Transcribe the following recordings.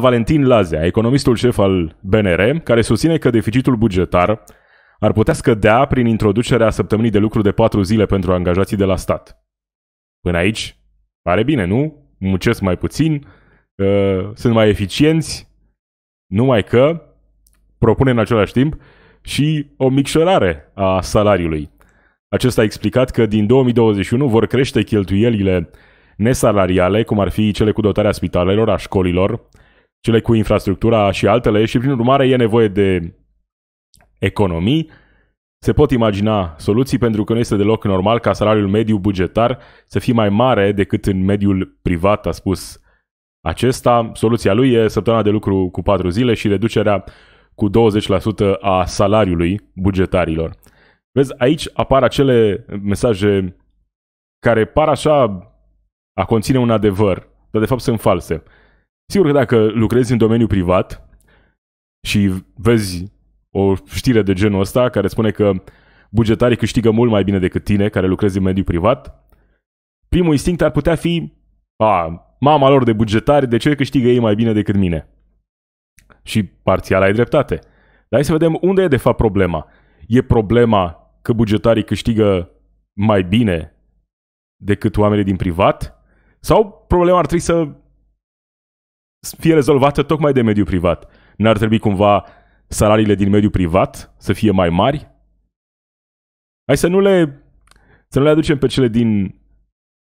Valentin Lazea, economistul șef al BNR, care susține că deficitul bugetar ar putea scădea prin introducerea săptămânii de lucru de patru zile pentru angajații de la stat. Până aici, pare bine, nu? Muncesc mai puțin, ă, sunt mai eficienți, numai că propune în același timp și o micșorare a salariului. Acesta a explicat că din 2021 vor crește cheltuielile nesalariale, cum ar fi cele cu dotarea spitalelor, a școlilor, cele cu infrastructura și altele și prin urmare e nevoie de economii. Se pot imagina soluții pentru că nu este deloc normal ca salariul mediu bugetar să fie mai mare decât în mediul privat, a spus acesta. Soluția lui e săptămâna de lucru cu 4 zile și reducerea cu 20% a salariului bugetarilor. Vezi, aici apar acele mesaje care par așa a conține un adevăr, dar de fapt sunt false. Sigur că dacă lucrezi în domeniul privat și vezi o știre de genul ăsta care spune că bugetarii câștigă mult mai bine decât tine care lucrezi în mediul privat, primul instinct ar putea fi a, mama lor de bugetari, de ce câștigă ei mai bine decât mine? Și parțial ai dreptate. Dar hai să vedem unde e de fapt problema. E problema că bugetarii câștigă mai bine decât oamenii din privat? Sau problema ar trebui să fie rezolvată tocmai de mediul privat. N-ar trebui cumva salariile din mediul privat să fie mai mari? Hai să nu le, să nu le aducem pe cele din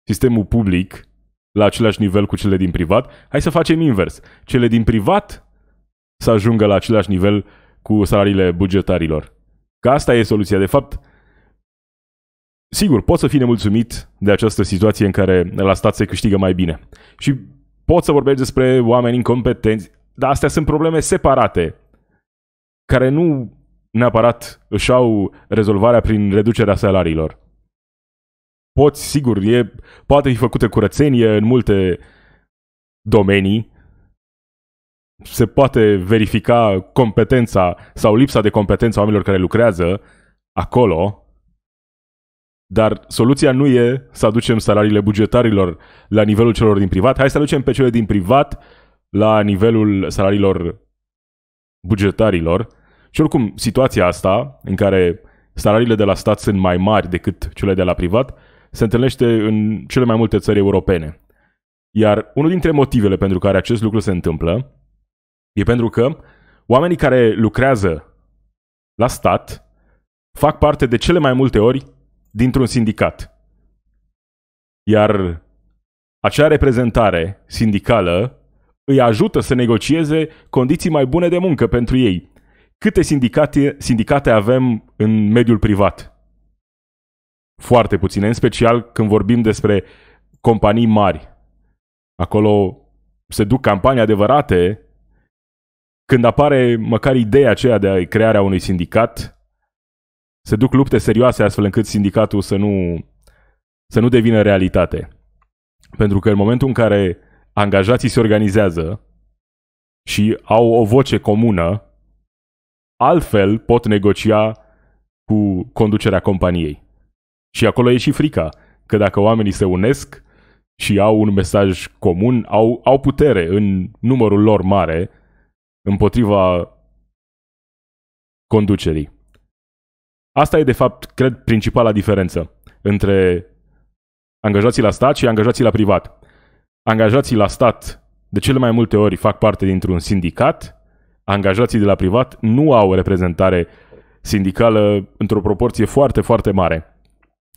sistemul public la același nivel cu cele din privat. Hai să facem invers. Cele din privat să ajungă la același nivel cu salariile bugetarilor. Că asta e soluția. De fapt, sigur, poți să fii nemulțumit de această situație în care la stat se câștigă mai bine. Și Poți să vorbești despre oameni incompetenți, dar astea sunt probleme separate, care nu neapărat își au rezolvarea prin reducerea salariilor. Poți, sigur, e, poate fi făcută curățenie în multe domenii, se poate verifica competența sau lipsa de competență a oamenilor care lucrează acolo, dar soluția nu e să aducem salariile bugetarilor la nivelul celor din privat, hai să aducem pe cele din privat la nivelul salariilor bugetarilor. Și oricum, situația asta, în care salariile de la stat sunt mai mari decât cele de la privat, se întâlnește în cele mai multe țări europene. Iar unul dintre motivele pentru care acest lucru se întâmplă e pentru că oamenii care lucrează la stat fac parte de cele mai multe ori dintr-un sindicat. Iar acea reprezentare sindicală îi ajută să negocieze condiții mai bune de muncă pentru ei. Câte sindicate, sindicate avem în mediul privat? Foarte puține, în special când vorbim despre companii mari. Acolo se duc campanii adevărate. Când apare măcar ideea aceea de crearea unui sindicat, se duc lupte serioase astfel încât sindicatul să nu, să nu devină realitate. Pentru că în momentul în care angajații se organizează și au o voce comună, altfel pot negocia cu conducerea companiei. Și acolo e și frica, că dacă oamenii se unesc și au un mesaj comun, au, au putere în numărul lor mare împotriva conducerii. Asta e, de fapt, cred, principala diferență între angajații la stat și angajații la privat. Angajații la stat de cele mai multe ori fac parte dintr-un sindicat, angajații de la privat nu au o reprezentare sindicală într-o proporție foarte, foarte mare.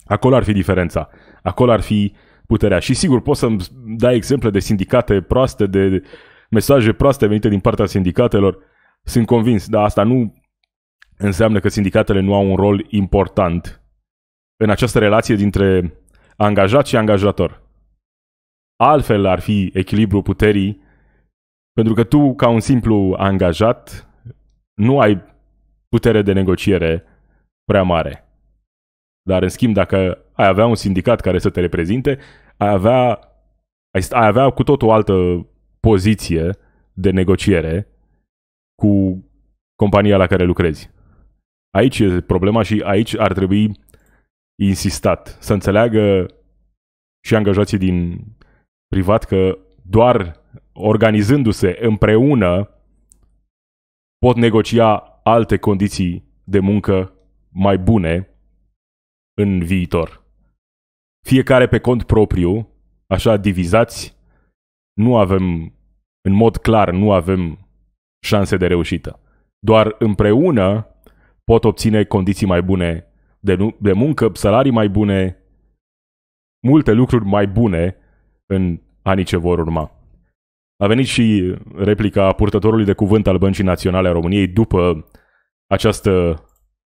Acolo ar fi diferența. Acolo ar fi puterea. Și sigur, poți să-mi dai exemple de sindicate proaste, de mesaje proaste venite din partea sindicatelor. Sunt convins, dar asta nu înseamnă că sindicatele nu au un rol important în această relație dintre angajat și angajator. Altfel ar fi echilibru puterii, pentru că tu, ca un simplu angajat, nu ai putere de negociere prea mare. Dar, în schimb, dacă ai avea un sindicat care să te reprezinte, ai avea, ai, ai avea cu tot o altă poziție de negociere cu compania la care lucrezi. Aici e problema și aici ar trebui insistat să înțeleagă și angajații din privat că doar organizându-se împreună pot negocia alte condiții de muncă mai bune în viitor. Fiecare pe cont propriu, așa divizați, nu avem, în mod clar, nu avem șanse de reușită. Doar împreună pot obține condiții mai bune de, nu- de muncă, salarii mai bune, multe lucruri mai bune în anii ce vor urma. A venit și replica purtătorului de cuvânt al Băncii Naționale a României după această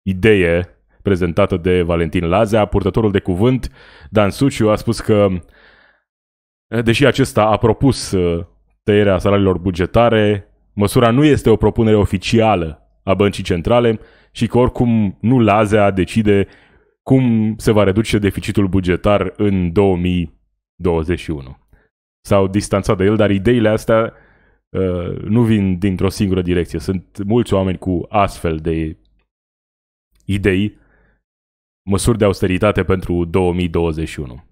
idee prezentată de Valentin Lazea. Purtătorul de cuvânt, Dan Suciu, a spus că, deși acesta a propus uh, tăierea salariilor bugetare, măsura nu este o propunere oficială a Băncii Centrale, și că oricum nu Lazea decide cum se va reduce deficitul bugetar în 2021. S-au distanțat de el, dar ideile astea uh, nu vin dintr-o singură direcție. Sunt mulți oameni cu astfel de idei, măsuri de austeritate pentru 2021.